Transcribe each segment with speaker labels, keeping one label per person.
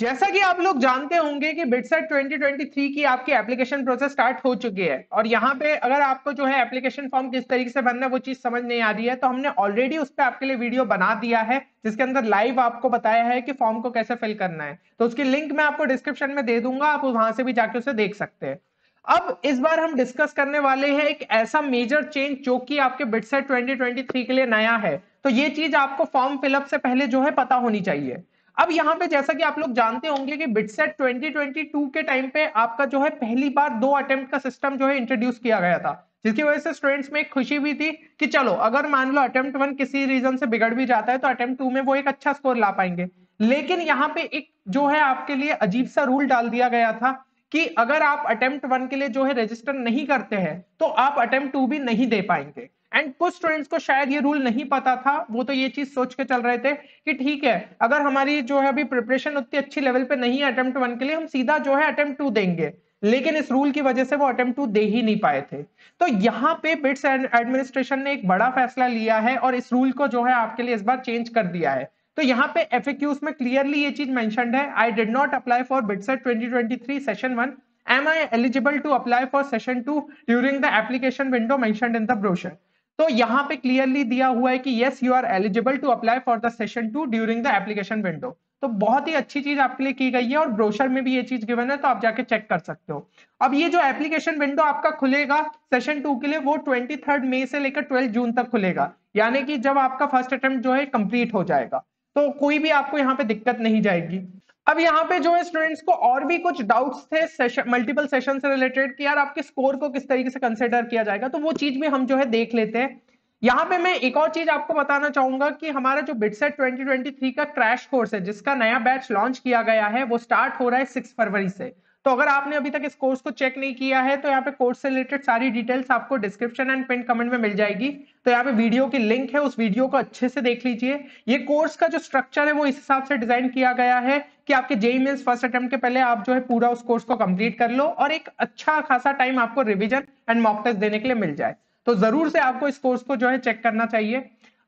Speaker 1: जैसा कि आप लोग जानते होंगे कि बिटसेट 2023 की आपकी एप्लीकेशन प्रोसेस स्टार्ट हो चुकी है और यहाँ पे अगर आपको जो है एप्लीकेशन फॉर्म किस तरीके से भरना है वो चीज समझ नहीं आ रही है तो हमने ऑलरेडी उस पर आपके लिए वीडियो बना दिया है जिसके अंदर लाइव आपको बताया है कि फॉर्म को कैसे फिल करना है तो उसकी लिंक मैं आपको डिस्क्रिप्शन में दे दूंगा आप वहां से भी जाके उसे देख सकते हैं अब इस बार हम डिस्कस करने वाले हैं एक ऐसा मेजर चेंज जो कि आपके बिटसेट ट्वेंटी के लिए नया है तो ये चीज आपको फॉर्म फिलअप से पहले जो है पता होनी चाहिए अब यहाँ पे जैसा कि आप लोग जानते होंगे कि बिटसेट 2022 के टाइम पे आपका जो है पहली बार दो अटेम्प्ट का सिस्टम जो है इंट्रोड्यूस किया गया था जिसकी वजह से स्टूडेंट्स में एक खुशी भी थी कि चलो अगर मान लो अटेम्प्ट वन किसी रीजन से बिगड़ भी जाता है तो अटेम्प्ट टू में वो एक अच्छा स्कोर ला पाएंगे लेकिन यहाँ पे एक जो है आपके लिए अजीब सा रूल डाल दिया गया था कि अगर आप अटेम्प्ट वन के लिए जो है रजिस्टर नहीं करते हैं तो आप अटेम्प्ट टू भी नहीं दे पाएंगे एंड कुछ स्टूडेंट्स को शायद ये रूल नहीं पता था वो तो ये चीज सोच के चल रहे थे कि ठीक है अगर हमारी जो है अभी प्रिपरेशन उतनी अच्छी लेवल पे नहीं है अटेम्प्ट वन के लिए हम सीधा जो है अटेम्प्ट टू देंगे लेकिन इस रूल की वजह से वो अटेम्प्ट टू दे ही नहीं पाए थे तो यहाँ पे बिट्स एडमिनिस्ट्रेशन ने एक बड़ा फैसला लिया है और इस रूल को जो है आपके लिए इस बार चेंज कर दिया है तो यहाँ पे एफ में क्लियरली ये चीज मेंशनड है I did not apply for twenty three session one am I eligible to apply for session two during the application window mentioned in तो यहाँ पे क्लियरली दिया हुआ है कि yes you are eligible to apply for the session two during the application window तो बहुत ही अच्छी चीज आपके लिए की गई है और ब्रोशर में भी ये चीज गिवन है तो आप जाके चेक कर सकते हो अब ये जो एप्लीकेशन विंडो आपका खुलेगा सेशन टू के लिए वो ट्वेंटी थर्ड मई से लेकर ट्वेल्थ जून तक खुलेगा यानी कि जब आपका फर्स्ट अटेम्प्ट जो है कंप्लीट हो जाएगा तो कोई भी आपको यहाँ पे दिक्कत नहीं जाएगी अब यहाँ पे जो है स्टूडेंट्स को और भी कुछ डाउट्स थे मल्टीपल सेशन से रिलेटेड कि यार आपके स्कोर को किस तरीके से कंसिडर किया जाएगा तो वो चीज भी हम जो है देख लेते हैं यहाँ पे मैं एक और चीज आपको बताना चाहूंगा कि हमारा जो बिटसेट 2023 का क्रैश कोर्स है जिसका नया बैच लॉन्च किया गया है वो स्टार्ट हो रहा है सिक्स फरवरी से तो अगर आपने अभी तक इस कोर्स को चेक नहीं किया है तो यहाँ पे कोर्स से रिलेटेड सारी डिटेल्स आपको डिस्क्रिप्शन एंड पिन कमेंट में मिल जाएगी तो यहाँ पे वीडियो की लिंक है उस वीडियो को अच्छे से देख लीजिए ये कोर्स का जो स्ट्रक्चर है वो इस हिसाब से डिजाइन किया गया है कि आपके जेई मेन्स फर्स्ट अटेम्प्ट के पहले आप जो है पूरा उस कोर्स को कंप्लीट कर लो और एक अच्छा खासा टाइम आपको रिविजन एंड मॉक टेस्ट देने के लिए मिल जाए तो जरूर से आपको इस कोर्स को जो है चेक करना चाहिए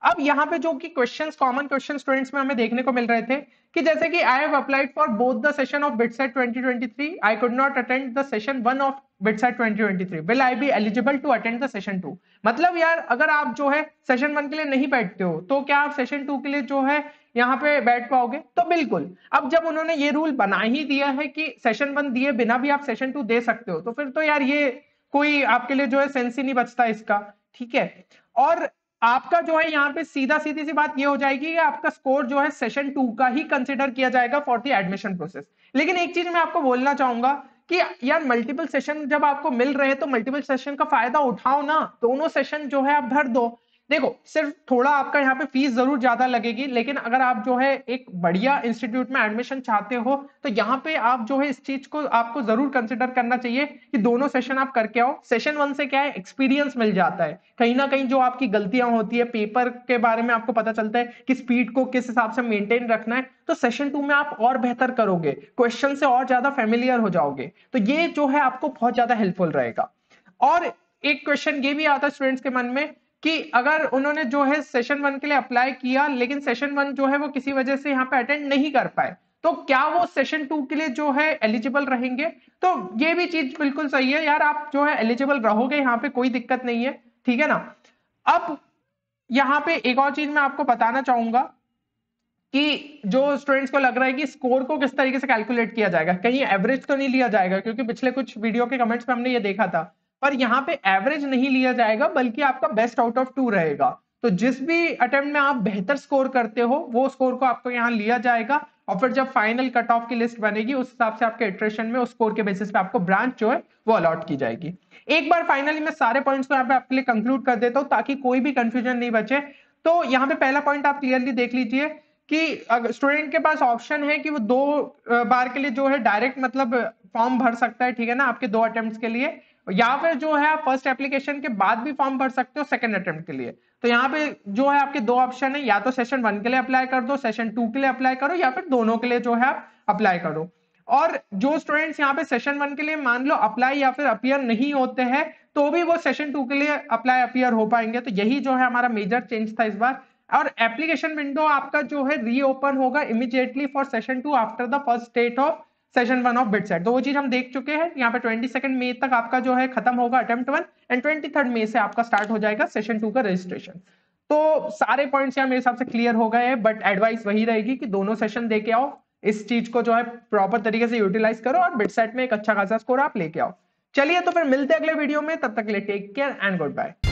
Speaker 1: अब यहाँ पे जो कि क्वेश्चंस कॉमन क्वेश्चन स्टूडेंट्स में हमें देखने को मिल रहे थे कि जैसे कि I have applied for both the session of BITSAT 2023 I could not attend the session one of BITSAT 2023 will I be eligible to attend the session two मतलब यार अगर आप जो है सेशन वन के लिए नहीं बैठते हो तो क्या आप सेशन टू के लिए जो है यहाँ पे बैठ पाओगे तो बिल्कुल अब जब उन्होंने ये रूल बना ही दिया है कि सेशन वन दिए बिना भी आप सेशन टू दे सकते हो तो फिर तो यार ये कोई आपके लिए जो है सेंस ही नहीं बचता इसका ठीक है और आपका जो है यहाँ पे सीधा सीधी सी बात ये हो जाएगी कि आपका स्कोर जो है सेशन टू का ही कंसिडर किया जाएगा फॉर दी एडमिशन प्रोसेस लेकिन एक चीज मैं आपको बोलना चाहूंगा कि यार मल्टीपल सेशन जब आपको मिल रहे तो मल्टीपल सेशन का फायदा उठाओ ना दोनों सेशन जो है आप भर दो देखो सिर्फ थोड़ा आपका यहाँ पे फीस जरूर ज्यादा लगेगी लेकिन अगर आप जो है एक बढ़िया इंस्टीट्यूट में एडमिशन चाहते हो तो यहाँ पे आप जो है इस चीज को आपको जरूर कंसिडर करना चाहिए कि दोनों सेशन आप करके आओ सेशन वन से क्या है एक्सपीरियंस मिल जाता है कहीं ना कहीं जो आपकी गलतियां होती है पेपर के बारे में आपको पता चलता है कि स्पीड को किस हिसाब से मेंटेन रखना है तो सेशन टू में आप और बेहतर करोगे क्वेश्चन से और ज्यादा फेमिलियर हो जाओगे तो ये जो है आपको बहुत ज्यादा हेल्पफुल रहेगा और एक क्वेश्चन ये भी आता है स्टूडेंट्स के मन में कि अगर उन्होंने जो है सेशन वन के लिए अप्लाई किया लेकिन सेशन वन जो है वो किसी वजह से यहाँ पे अटेंड नहीं कर पाए तो क्या वो सेशन टू के लिए जो है एलिजिबल रहेंगे तो ये भी चीज बिल्कुल सही है यार आप जो है एलिजिबल रहोगे यहाँ पे कोई दिक्कत नहीं है ठीक है ना अब यहाँ पे एक और चीज मैं आपको बताना चाहूंगा कि जो स्टूडेंट्स को लग रहा है कि स्कोर को किस तरीके से कैलकुलेट किया जाएगा कहीं एवरेज तो नहीं लिया जाएगा क्योंकि पिछले कुछ वीडियो के कमेंट्स में हमने ये देखा था पर यहाँ पे एवरेज नहीं लिया जाएगा बल्कि आपका बेस्ट आउट ऑफ टू रहेगा तो जिस भी अटेम्प्ट में आप बेहतर स्कोर करते हो वो स्कोर को आपको यहाँ लिया जाएगा और फिर जब फाइनल कट ऑफ की लिस्ट बनेगी उस हिसाब से आपके इटरेशन में उस स्कोर के बेसिस पे आपको ब्रांच जो है वो अलॉट की जाएगी एक बार फाइनली मैं सारे पॉइंट्स को यहाँ पे आपके लिए कंक्लूड कर देता हूँ ताकि कोई भी कंफ्यूजन नहीं बचे तो यहाँ पे पहला पॉइंट आप क्लियरली देख लीजिए कि स्टूडेंट के पास ऑप्शन है कि वो दो बार के लिए जो है डायरेक्ट मतलब फॉर्म भर सकता है ठीक है ना आपके दो अटेम्प्ट के लिए या फिर जो है आप फर्स्ट एप्लीकेशन के बाद भी फॉर्म भर सकते हो सेकंड अटेम्प्ट के लिए तो यहाँ पे जो है आपके दो ऑप्शन है या तो सेशन वन के लिए अप्लाई कर दो सेशन टू के लिए अप्लाई करो या फिर दोनों के लिए जो है आप अप्लाई करो और जो स्टूडेंट्स यहाँ पे सेशन वन के लिए मान लो अप्लाई या फिर अपियर नहीं होते हैं तो भी वो सेशन टू के लिए अप्लाई अपियर हो पाएंगे तो यही जो है हमारा मेजर चेंज था इस बार और एप्लीकेशन विंडो आपका जो है रीओपन होगा immediately for session two after the first date of session one of BITSAT तो वो चीज हम देख चुके हैं यहाँ पे ट्वेंटी सेकंड मे तक आपका जो है खत्म होगा attempt one and twenty third May से आपका स्टार्ट हो जाएगा सेशन टू का रजिस्ट्रेशन तो सारे पॉइंट्स यहाँ मेरे हिसाब से क्लियर हो गए हैं बट एडवाइस वही रहेगी कि दोनों सेशन दे के आओ इस चीज को जो है प्रॉपर तरीके से यूटिलाइज करो और बिट सेट में एक अच्छा खासा स्कोर आप लेके आओ चलिए तो फिर मिलते हैं अगले वीडियो में तब तक ले take care and good bye